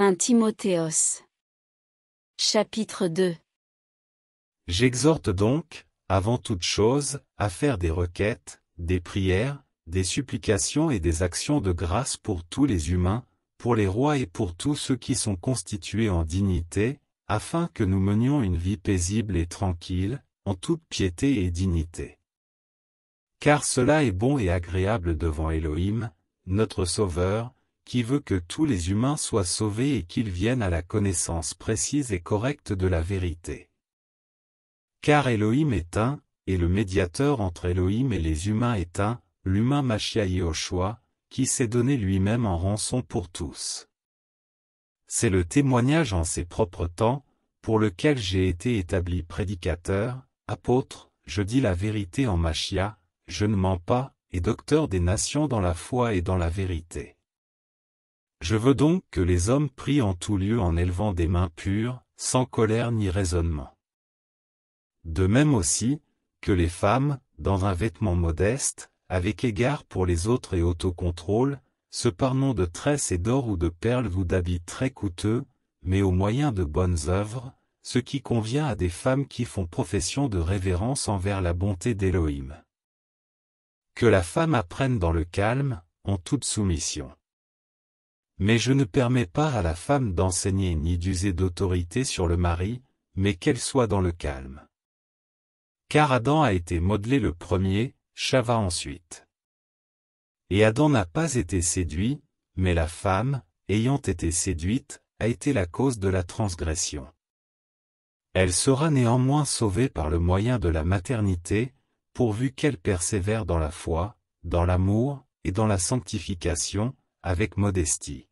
1 Timothéos. Chapitre 2 J'exhorte donc, avant toute chose, à faire des requêtes, des prières, des supplications et des actions de grâce pour tous les humains, pour les rois et pour tous ceux qui sont constitués en dignité, afin que nous menions une vie paisible et tranquille, en toute piété et dignité. Car cela est bon et agréable devant Elohim, notre Sauveur, qui veut que tous les humains soient sauvés et qu'ils viennent à la connaissance précise et correcte de la vérité. Car Elohim est un, et le médiateur entre Elohim et les humains est un, l'humain Machiah Yehoshua, qui s'est donné lui-même en rançon pour tous. C'est le témoignage en ses propres temps, pour lequel j'ai été établi prédicateur, apôtre, je dis la vérité en Machia, je ne mens pas, et docteur des nations dans la foi et dans la vérité. Je veux donc que les hommes prient en tout lieu en élevant des mains pures, sans colère ni raisonnement. De même aussi, que les femmes, dans un vêtement modeste, avec égard pour les autres et autocontrôle, se parnons de tresses et d'or ou de perles ou d'habits très coûteux, mais au moyen de bonnes œuvres, ce qui convient à des femmes qui font profession de révérence envers la bonté d'Élohim. Que la femme apprenne dans le calme, en toute soumission. Mais je ne permets pas à la femme d'enseigner ni d'user d'autorité sur le mari, mais qu'elle soit dans le calme. Car Adam a été modelé le premier, Chava ensuite. Et Adam n'a pas été séduit, mais la femme, ayant été séduite, a été la cause de la transgression. Elle sera néanmoins sauvée par le moyen de la maternité, pourvu qu'elle persévère dans la foi, dans l'amour, et dans la sanctification, avec modestie.